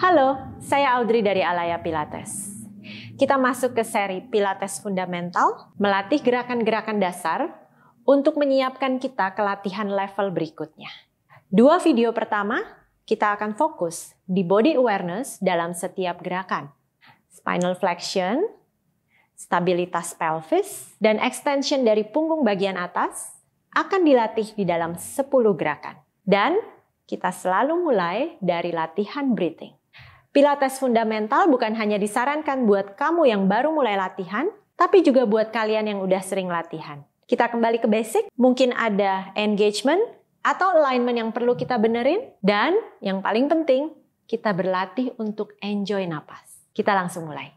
Halo, saya Audrey dari Alaya Pilates. Kita masuk ke seri Pilates Fundamental, melatih gerakan-gerakan dasar untuk menyiapkan kita ke latihan level berikutnya. Dua video pertama, kita akan fokus di body awareness dalam setiap gerakan. Spinal flexion, stabilitas pelvis, dan extension dari punggung bagian atas akan dilatih di dalam 10 gerakan. Dan kita selalu mulai dari latihan breathing. Pilates fundamental bukan hanya disarankan buat kamu yang baru mulai latihan, tapi juga buat kalian yang udah sering latihan. Kita kembali ke basic, mungkin ada engagement atau alignment yang perlu kita benerin, dan yang paling penting, kita berlatih untuk enjoy napas. Kita langsung mulai.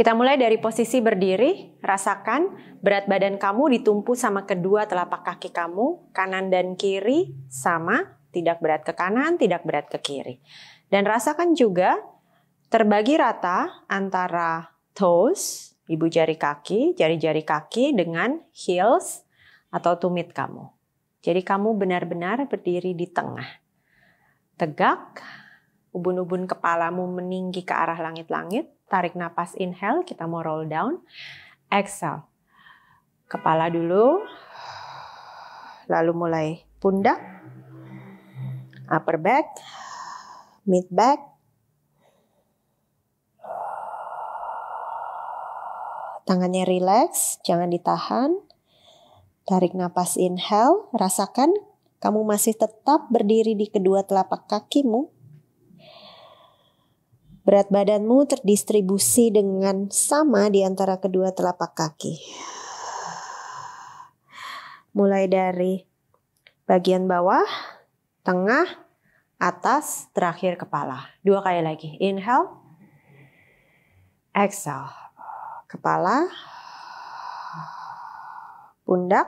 Kita mulai dari posisi berdiri, rasakan berat badan kamu ditumpu sama kedua telapak kaki kamu, kanan dan kiri sama, tidak berat ke kanan, tidak berat ke kiri. Dan rasakan juga terbagi rata antara toes, ibu jari kaki, jari-jari kaki dengan heels atau tumit kamu. Jadi kamu benar-benar berdiri di tengah. Tegak, ubun-ubun kepalamu meninggi ke arah langit-langit, Tarik nafas inhale, kita mau roll down. Exhale. Kepala dulu. Lalu mulai pundak. Upper back. Mid back. Tangannya relax, jangan ditahan. Tarik nafas inhale, rasakan kamu masih tetap berdiri di kedua telapak kakimu Berat badanmu terdistribusi dengan sama di antara kedua telapak kaki. Mulai dari bagian bawah, tengah, atas, terakhir kepala. Dua kali lagi. Inhale. Exhale. Kepala. Pundak.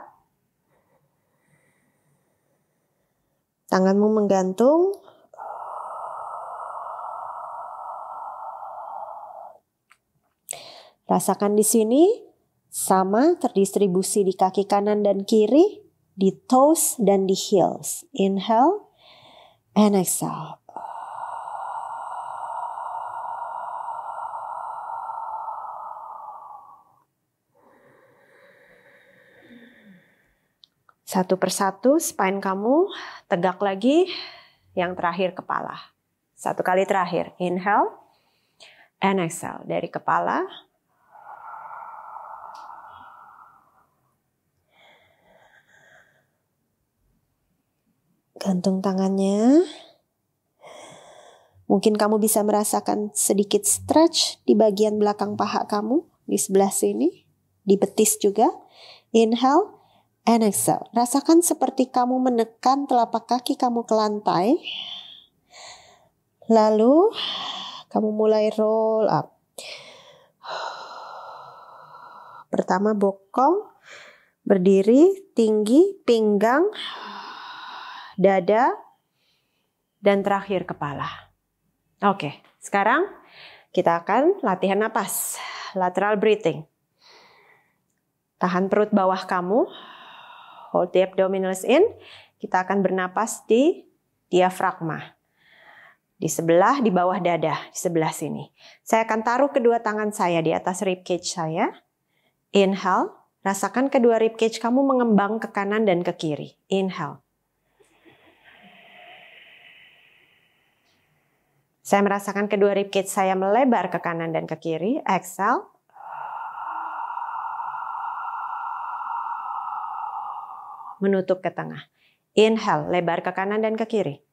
Tanganmu menggantung Rasakan di sini, sama terdistribusi di kaki kanan dan kiri, di toes dan di heels. Inhale and exhale. Satu persatu spine kamu tegak lagi, yang terakhir kepala. Satu kali terakhir, inhale and exhale dari kepala gantung tangannya. Mungkin kamu bisa merasakan sedikit stretch di bagian belakang paha kamu, di sebelah sini, di betis juga. Inhale and exhale. Rasakan seperti kamu menekan telapak kaki kamu ke lantai. Lalu kamu mulai roll up. Pertama bokong, berdiri tinggi, pinggang dada, dan terakhir kepala. Oke, sekarang kita akan latihan napas, lateral breathing. Tahan perut bawah kamu, hold the abdominals in. Kita akan bernapas di diafragma. Di sebelah, di bawah dada, di sebelah sini. Saya akan taruh kedua tangan saya di atas rib cage saya. Inhale, rasakan kedua rib cage kamu mengembang ke kanan dan ke kiri. Inhale. Saya merasakan kedua ribkit saya melebar ke kanan dan ke kiri. Exhale. Menutup ke tengah. Inhale, lebar ke kanan dan ke kiri.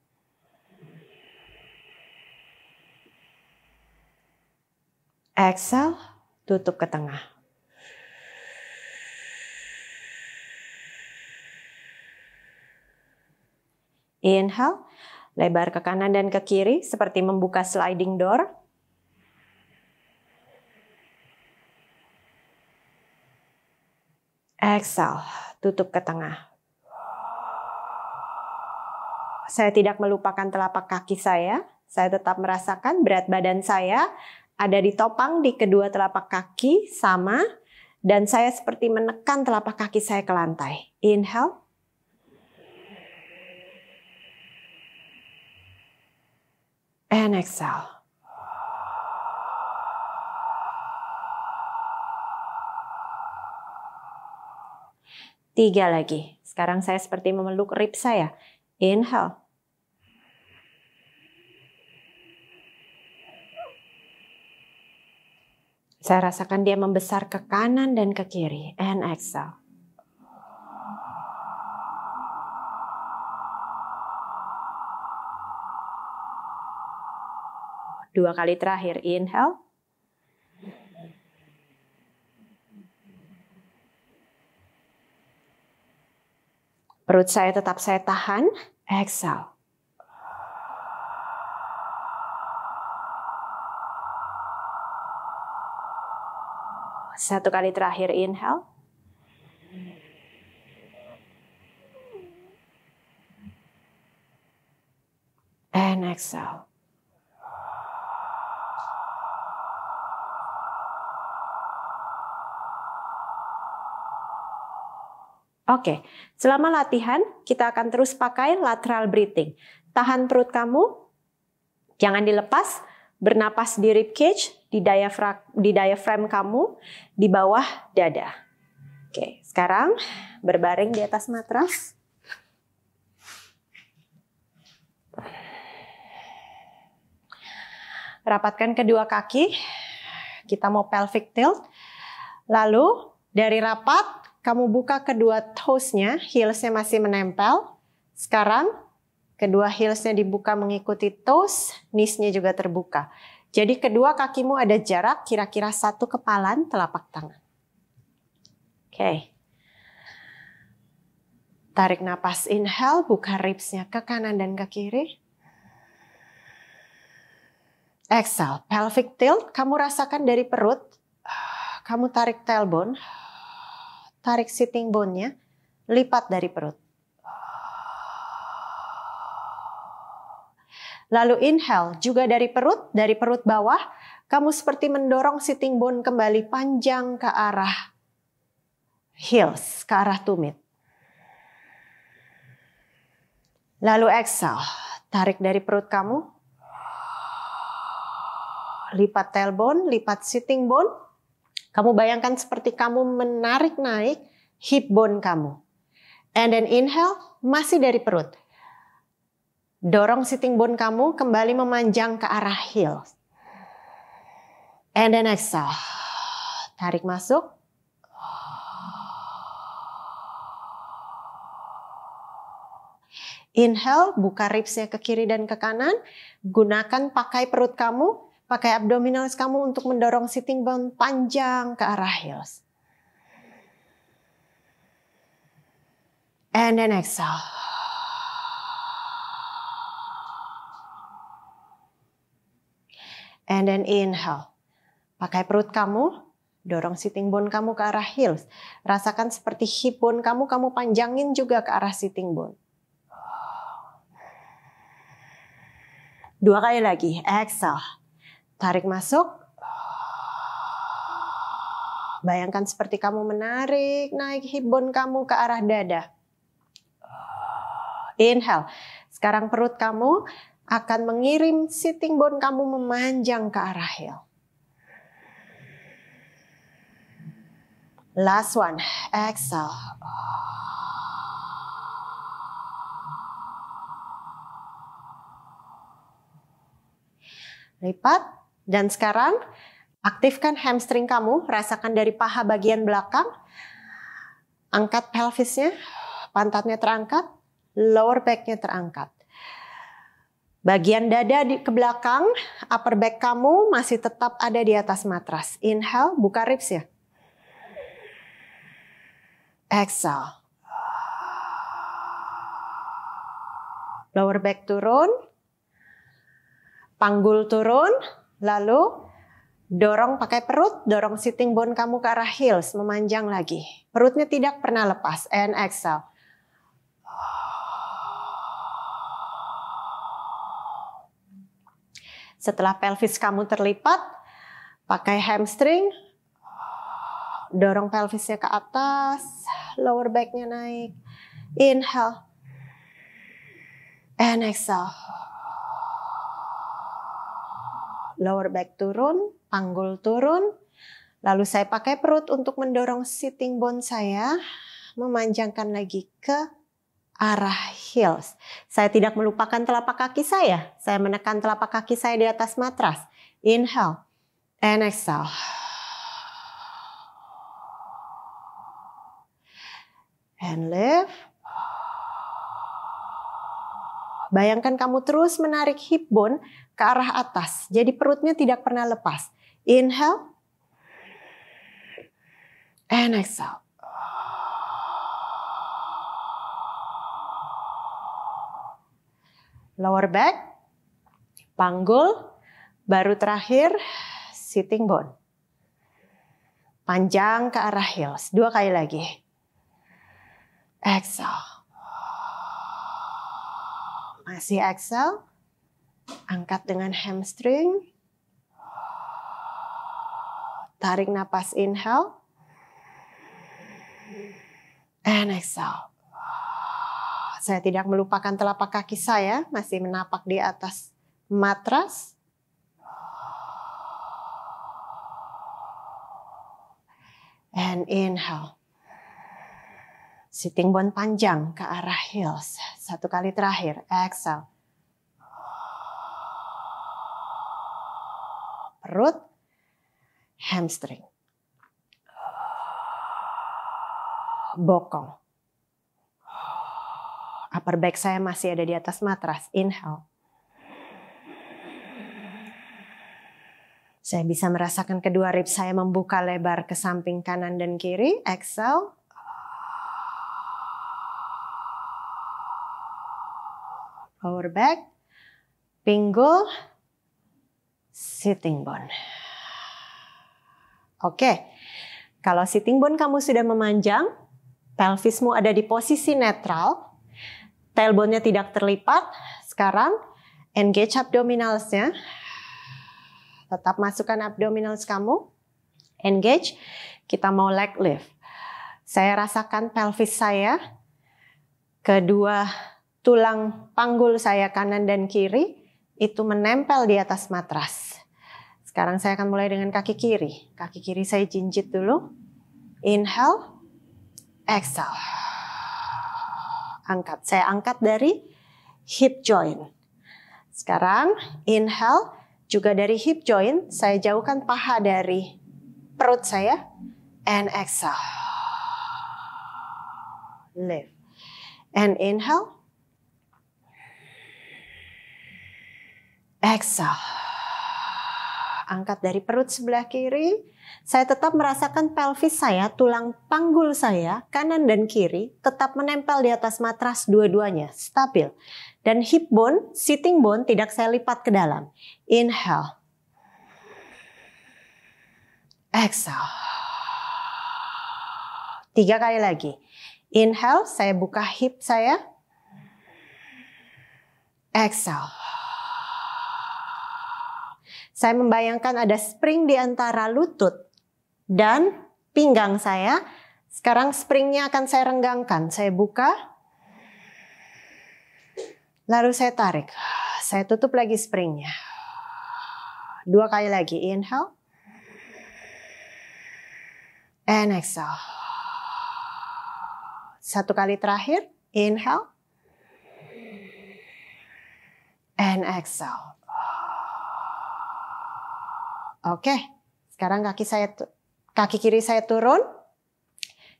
Exhale, tutup ke tengah. Inhale, Lebar ke kanan dan ke kiri seperti membuka sliding door. Exhale, tutup ke tengah. Saya tidak melupakan telapak kaki saya. Saya tetap merasakan berat badan saya ada ditopang di kedua telapak kaki sama dan saya seperti menekan telapak kaki saya ke lantai. Inhale. and exhale. Tiga lagi. Sekarang saya seperti memeluk rib saya. Inhale. Saya rasakan dia membesar ke kanan dan ke kiri. And exhale. Dua kali terakhir, inhale. Perut saya tetap saya tahan, exhale. Satu kali terakhir, inhale. And exhale. Oke, selama latihan kita akan terus pakai lateral breathing. Tahan perut kamu, jangan dilepas, bernapas di rib cage, di diafragm, di diaphragm kamu, di bawah dada. Oke, sekarang berbaring di atas matras. Rapatkan kedua kaki. Kita mau pelvic tilt. Lalu dari rapat kamu buka kedua toesnya, heelsnya masih menempel. Sekarang kedua heelsnya dibuka mengikuti toes, kneesnya juga terbuka. Jadi kedua kakimu ada jarak kira-kira satu kepalan telapak tangan. Oke. Okay. Tarik nafas inhale, buka ribsnya ke kanan dan ke kiri. Exhale, pelvic tilt, kamu rasakan dari perut. Kamu tarik tailbone tarik sitting bone-nya, lipat dari perut. Lalu inhale juga dari perut, dari perut bawah, kamu seperti mendorong sitting bone kembali panjang ke arah heels, ke arah tumit. Lalu exhale, tarik dari perut kamu, lipat tailbone, lipat sitting bone, kamu bayangkan seperti kamu menarik naik hip bone kamu. And then inhale, masih dari perut. Dorong sitting bone kamu kembali memanjang ke arah heels. And then exhale. Tarik masuk. Inhale, buka ribsnya ke kiri dan ke kanan. Gunakan pakai perut kamu Pakai abdominals kamu untuk mendorong sitting bone panjang ke arah heels. And then exhale. And then inhale. Pakai perut kamu, dorong sitting bone kamu ke arah heels. Rasakan seperti hip bone kamu, kamu panjangin juga ke arah sitting bone. Dua kali lagi, exhale. Tarik masuk. Bayangkan seperti kamu menarik, naik hip bone kamu ke arah dada. Inhale. Sekarang perut kamu akan mengirim sitting bone kamu memanjang ke arah heel. Last one. Exhale. Lipat dan sekarang aktifkan hamstring kamu, rasakan dari paha bagian belakang. Angkat pelvisnya, pantatnya terangkat, lower backnya terangkat. Bagian dada di ke belakang, upper back kamu masih tetap ada di atas matras. Inhale, buka ribs ya. Exhale. Lower back turun. Panggul turun. Lalu dorong pakai perut, dorong sitting bone kamu ke arah heels, memanjang lagi. Perutnya tidak pernah lepas, and exhale. Setelah pelvis kamu terlipat, pakai hamstring, dorong pelvisnya ke atas, lower backnya naik. Inhale, and exhale lower back turun, panggul turun. Lalu saya pakai perut untuk mendorong sitting bone saya, memanjangkan lagi ke arah heels. Saya tidak melupakan telapak kaki saya. Saya menekan telapak kaki saya di atas matras. Inhale and exhale. And lift Bayangkan kamu terus menarik hip bone ke arah atas. Jadi perutnya tidak pernah lepas. Inhale. And exhale. Lower back. Panggul. Baru terakhir sitting bone. Panjang ke arah heels. Dua kali lagi. Exhale. Masih exhale. Angkat dengan hamstring. Tarik nafas inhale. And exhale. Saya tidak melupakan telapak kaki saya, masih menapak di atas matras. And inhale. Sitting bone panjang ke arah heels. Satu kali terakhir, exhale. Perut, hamstring. Bokong. Upper back saya masih ada di atas matras. Inhale. Saya bisa merasakan kedua rib saya membuka lebar ke samping kanan dan kiri. Exhale. Power back, pinggul, sitting bone. Oke, kalau sitting bone kamu sudah memanjang, pelvismu ada di posisi netral, tailbone-nya tidak terlipat, sekarang engage abdominalsnya, tetap masukkan abdominals kamu, engage, kita mau leg lift. Saya rasakan pelvis saya, kedua tulang panggul saya kanan dan kiri itu menempel di atas matras. Sekarang saya akan mulai dengan kaki kiri. Kaki kiri saya jinjit dulu. Inhale, exhale. Angkat. Saya angkat dari hip joint. Sekarang inhale juga dari hip joint. Saya jauhkan paha dari perut saya. And exhale. Lift. And inhale. Exhale. Angkat dari perut sebelah kiri. Saya tetap merasakan pelvis saya, tulang panggul saya, kanan dan kiri, tetap menempel di atas matras dua-duanya, stabil. Dan hip bone, sitting bone tidak saya lipat ke dalam. Inhale. Exhale. Tiga kali lagi. Inhale, saya buka hip saya. Exhale. Saya membayangkan ada spring di antara lutut dan pinggang saya. Sekarang springnya akan saya renggangkan. Saya buka, lalu saya tarik. Saya tutup lagi springnya. Dua kali lagi. Inhale. And exhale. Satu kali terakhir. Inhale. And exhale. Oke, sekarang kaki saya kaki kiri saya turun.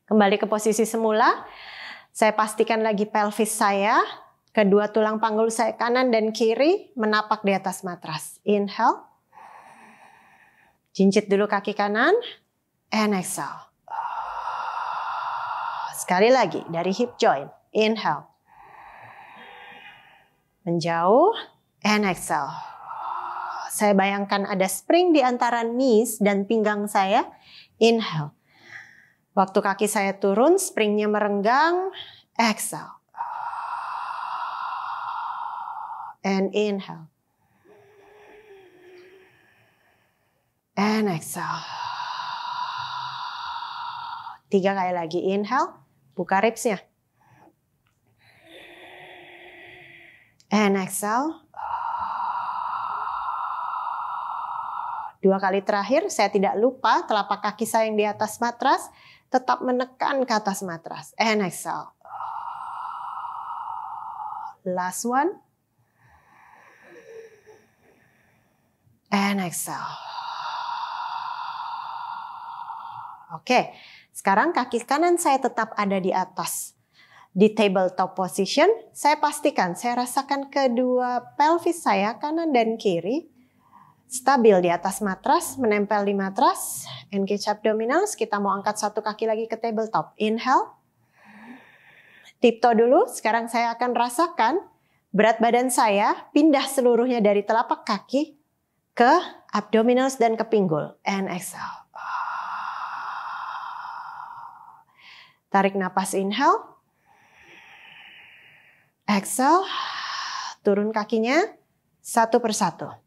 Kembali ke posisi semula. Saya pastikan lagi pelvis saya, kedua tulang panggul saya kanan dan kiri menapak di atas matras. Inhale. Cincit dulu kaki kanan. And exhale. Sekali lagi dari hip joint. Inhale. Menjauh. And exhale. Saya bayangkan ada spring di antara knees dan pinggang saya. Inhale. Waktu kaki saya turun, springnya merenggang. Exhale. And inhale. And exhale. Tiga kali lagi. Inhale. Buka ribsnya. And exhale. Dua kali terakhir, saya tidak lupa telapak kaki saya yang di atas matras tetap menekan ke atas matras. And exhale. Last one. And exhale. Oke, sekarang kaki kanan saya tetap ada di atas. Di tabletop position, saya pastikan saya rasakan kedua pelvis saya kanan dan kiri stabil di atas matras, menempel di matras, engage abdominals, kita mau angkat satu kaki lagi ke tabletop. Inhale, tiptoe dulu, sekarang saya akan rasakan berat badan saya pindah seluruhnya dari telapak kaki ke abdominals dan ke pinggul. And exhale. Tarik napas inhale. Exhale. Turun kakinya satu persatu.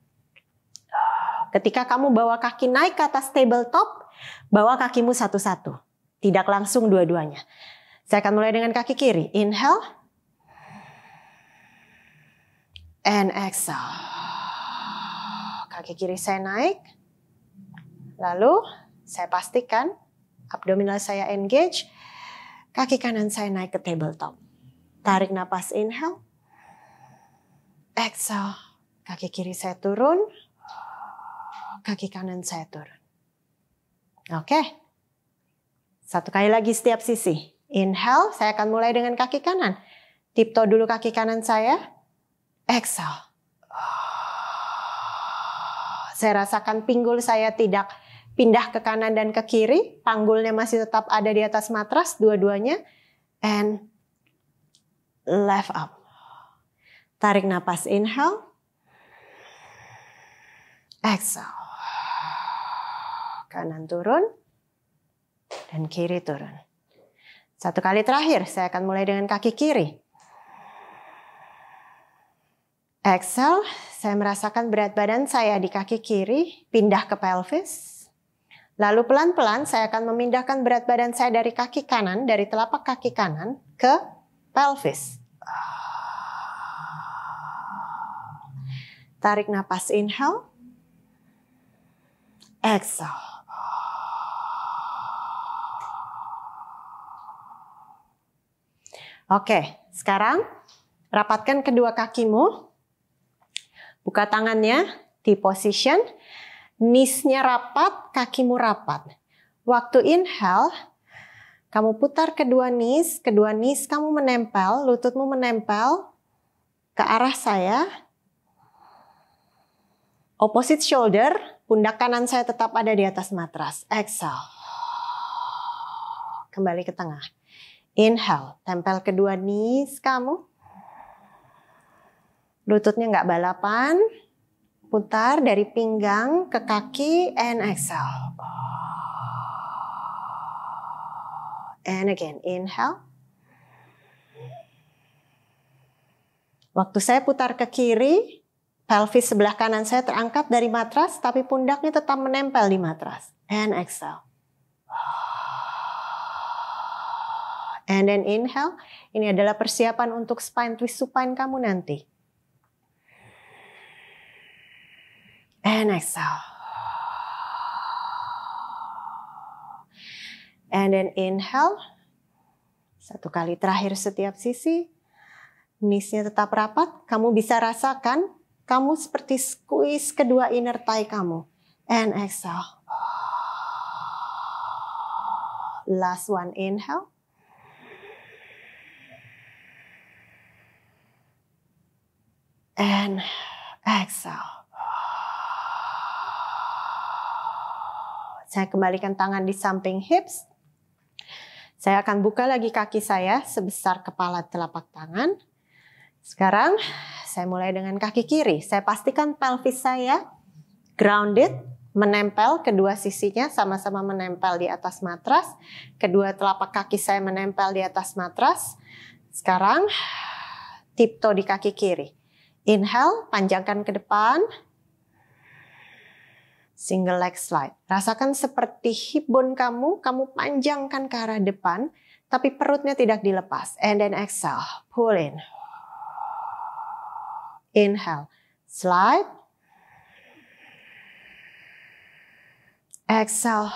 Ketika kamu bawa kaki naik ke atas tabletop, bawa kakimu satu-satu. Tidak langsung dua-duanya. Saya akan mulai dengan kaki kiri. Inhale. And exhale. Kaki kiri saya naik. Lalu saya pastikan abdominal saya engage. Kaki kanan saya naik ke tabletop. Tarik nafas inhale. Exhale. Kaki kiri saya turun kaki kanan saya turun. Oke. Satu kali lagi setiap sisi. Inhale, saya akan mulai dengan kaki kanan. Tipto dulu kaki kanan saya. Exhale. Saya rasakan pinggul saya tidak pindah ke kanan dan ke kiri. Panggulnya masih tetap ada di atas matras dua-duanya. And left up. Tarik napas inhale. Exhale. Kanan turun dan kiri turun. Satu kali terakhir, saya akan mulai dengan kaki kiri. Exhale, saya merasakan berat badan saya di kaki kiri pindah ke pelvis. Lalu pelan-pelan saya akan memindahkan berat badan saya dari kaki kanan, dari telapak kaki kanan ke pelvis. Tarik nafas inhale. Exhale. Oke, sekarang rapatkan kedua kakimu. Buka tangannya di position. Nisnya rapat, kakimu rapat. Waktu inhale, kamu putar kedua knees, kedua knees kamu menempel, lututmu menempel ke arah saya. Opposite shoulder, pundak kanan saya tetap ada di atas matras. Exhale. Kembali ke tengah. Inhale, tempel kedua knees kamu. Lututnya nggak balapan. Putar dari pinggang ke kaki and exhale. And again, inhale. Waktu saya putar ke kiri, pelvis sebelah kanan saya terangkat dari matras, tapi pundaknya tetap menempel di matras. And exhale. And then inhale. Ini adalah persiapan untuk spine twist supine kamu nanti. And exhale. And then inhale. Satu kali terakhir setiap sisi. Nisnya tetap rapat. Kamu bisa rasakan kamu seperti squeeze kedua inner thigh kamu. And exhale. Last one, inhale. and exhale. Saya kembalikan tangan di samping hips. Saya akan buka lagi kaki saya sebesar kepala telapak tangan. Sekarang saya mulai dengan kaki kiri. Saya pastikan pelvis saya grounded, menempel kedua sisinya sama-sama menempel di atas matras. Kedua telapak kaki saya menempel di atas matras. Sekarang tiptoe di kaki kiri. Inhale, panjangkan ke depan. Single leg slide. Rasakan seperti hip bone kamu, kamu panjangkan ke arah depan, tapi perutnya tidak dilepas. And then exhale, pull in. Inhale, slide. Exhale,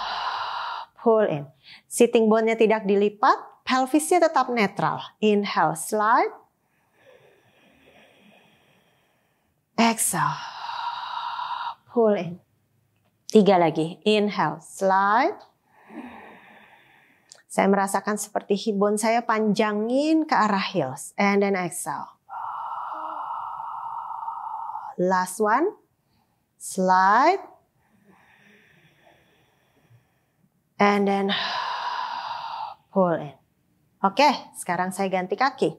pull in. Sitting bone-nya tidak dilipat, pelvisnya tetap netral. Inhale, slide. Exhale. Pull in. Tiga lagi. Inhale. Slide. Saya merasakan seperti hibon saya panjangin ke arah heels. And then exhale. Last one. Slide. And then pull in. Oke, sekarang saya ganti kaki.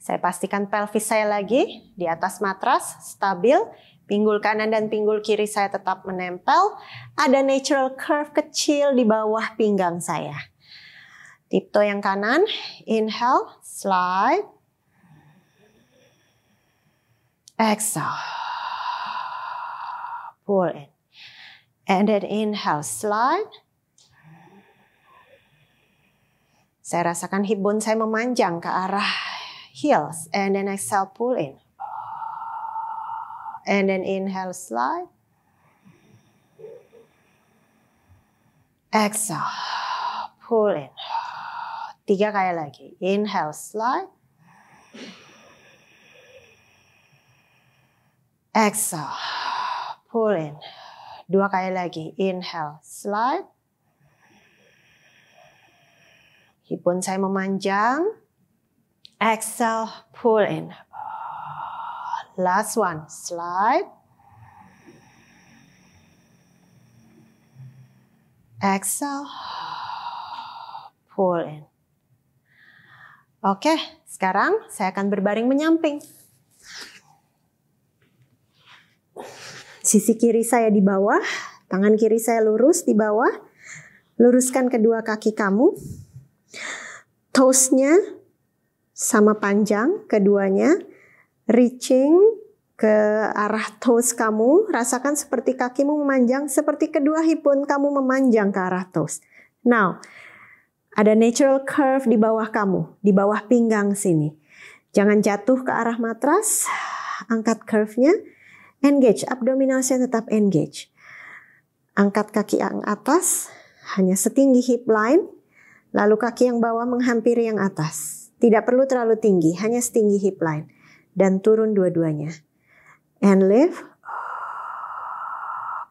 Saya pastikan pelvis saya lagi di atas matras, stabil. Pinggul kanan dan pinggul kiri saya tetap menempel. Ada natural curve kecil di bawah pinggang saya. Tiptoe yang kanan, inhale, slide. Exhale. Pull in. And then inhale, slide. Saya rasakan hip bone saya memanjang ke arah heels and then exhale pull in and then inhale slide exhale pull in tiga kali lagi inhale slide exhale pull in dua kali lagi inhale slide hipun saya memanjang Exhale, pull in. Ah, last one, slide. Exhale, pull in. Oke, sekarang saya akan berbaring menyamping. Sisi kiri saya di bawah, tangan kiri saya lurus di bawah. Luruskan kedua kaki kamu. Toesnya sama panjang keduanya, reaching ke arah toes kamu, rasakan seperti kakimu memanjang, seperti kedua hipun kamu memanjang ke arah toes. Now, ada natural curve di bawah kamu, di bawah pinggang sini. Jangan jatuh ke arah matras, angkat curve-nya, engage, abdominalnya tetap engage. Angkat kaki yang atas, hanya setinggi hip line, lalu kaki yang bawah menghampiri yang atas. Tidak perlu terlalu tinggi, hanya setinggi hip line. Dan turun dua-duanya. And lift.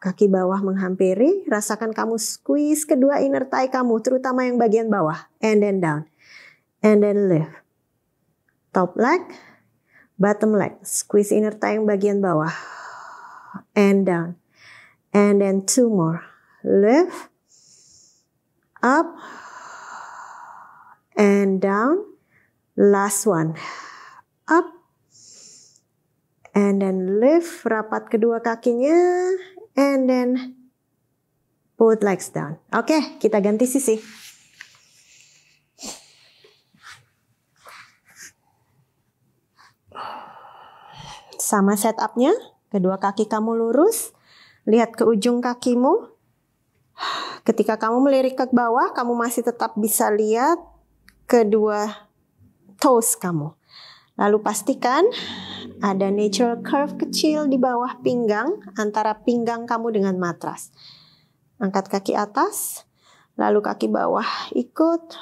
Kaki bawah menghampiri, rasakan kamu squeeze kedua inner thigh kamu, terutama yang bagian bawah. And then down. And then lift. Top leg, bottom leg. Squeeze inner thigh yang bagian bawah. And down. And then two more. Lift. Up. and down Last one. Up. And then lift, rapat kedua kakinya. And then put legs down. Oke, okay, kita ganti sisi. Sama setupnya, kedua kaki kamu lurus. Lihat ke ujung kakimu. Ketika kamu melirik ke bawah, kamu masih tetap bisa lihat kedua toes kamu. Lalu pastikan ada natural curve kecil di bawah pinggang antara pinggang kamu dengan matras. Angkat kaki atas, lalu kaki bawah ikut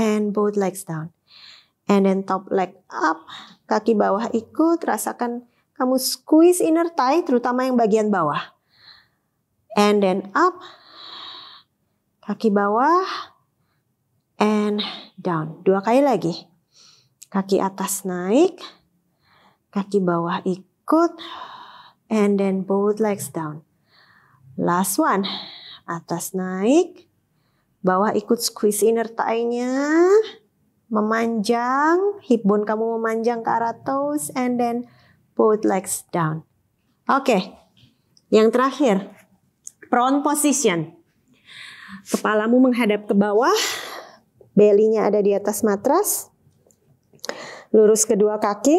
and both legs down. And then top leg up, kaki bawah ikut, rasakan kamu squeeze inner thigh terutama yang bagian bawah. And then up, kaki bawah, and down. Dua kali lagi. Kaki atas naik, kaki bawah ikut, and then both legs down. Last one. Atas naik, bawah ikut squeeze inner thigh-nya, memanjang, hip bone kamu memanjang ke arah toes, and then both legs down. Oke, okay. yang terakhir, prone position. Kepalamu menghadap ke bawah, Belinya ada di atas matras. Lurus kedua kaki.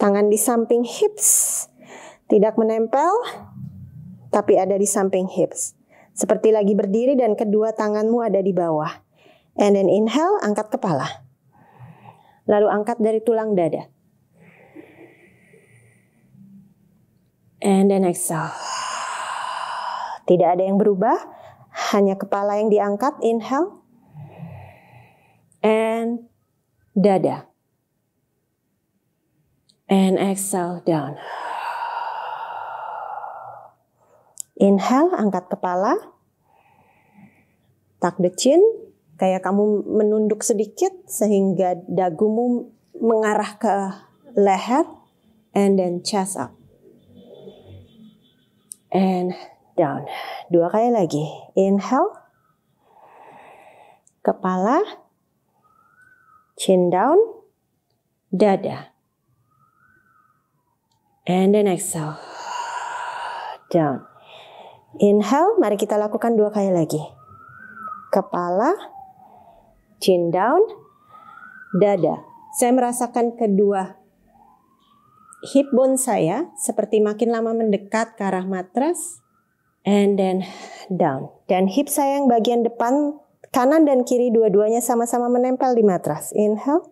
Tangan di samping hips. Tidak menempel, tapi ada di samping hips. Seperti lagi berdiri dan kedua tanganmu ada di bawah. And then inhale, angkat kepala. Lalu angkat dari tulang dada. And then exhale. Tidak ada yang berubah, hanya kepala yang diangkat, inhale and dada. And exhale down. Inhale, angkat kepala. Tak the chin, kayak kamu menunduk sedikit sehingga dagumu mengarah ke leher and then chest up. And down. Dua kali lagi. Inhale. Kepala chin down, dada. And then exhale, down. Inhale, mari kita lakukan dua kali lagi. Kepala, chin down, dada. Saya merasakan kedua hip bone saya seperti makin lama mendekat ke arah matras. And then down. Dan hip saya yang bagian depan Kanan dan kiri dua-duanya sama-sama menempel di matras. Inhale.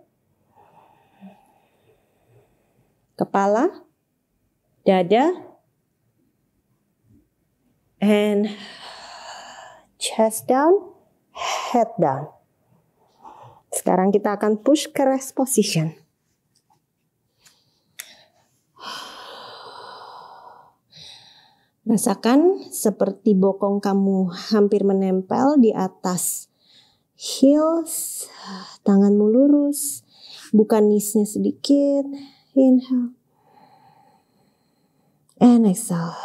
Kepala, dada, and chest down, head down. Sekarang kita akan push ke rest position. Rasakan seperti bokong kamu hampir menempel di atas heels, tanganmu lurus, bukan kneesnya sedikit. Inhale. And exhale.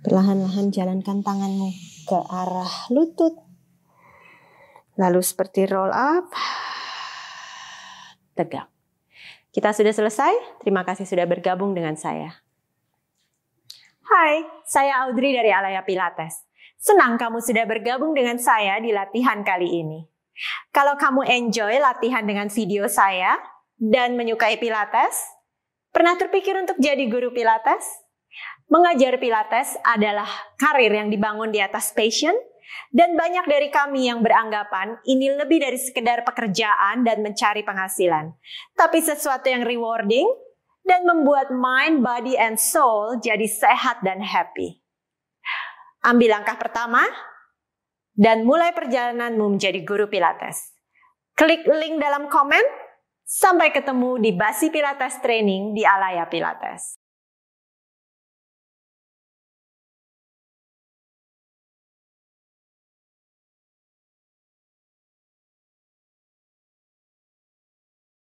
Perlahan-lahan jalankan tanganmu ke arah lutut. Lalu seperti roll up. Tegak. Kita sudah selesai. Terima kasih sudah bergabung dengan saya. Hai, saya Audrey dari Alaya Pilates. Senang kamu sudah bergabung dengan saya di latihan kali ini. Kalau kamu enjoy latihan dengan video saya dan menyukai Pilates, pernah terpikir untuk jadi guru Pilates? Mengajar Pilates adalah karir yang dibangun di atas passion, dan banyak dari kami yang beranggapan ini lebih dari sekedar pekerjaan dan mencari penghasilan, tapi sesuatu yang rewarding dan membuat mind, body, and soul jadi sehat dan happy. Ambil langkah pertama dan mulai perjalananmu menjadi guru Pilates. Klik link dalam komen. Sampai ketemu di Basi Pilates Training di Alaya Pilates.